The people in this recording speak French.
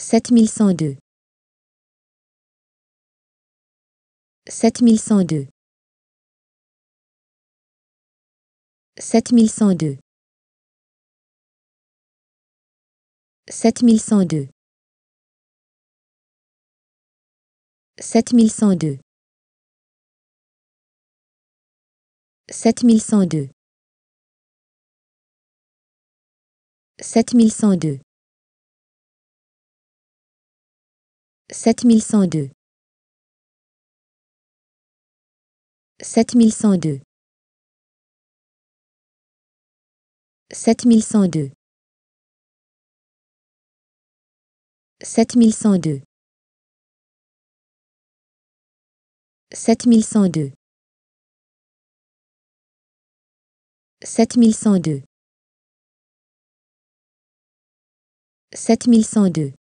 7102 7102 7102 7102 7102 7102 7102 7102 7102 7102 7102 7102 7102 7102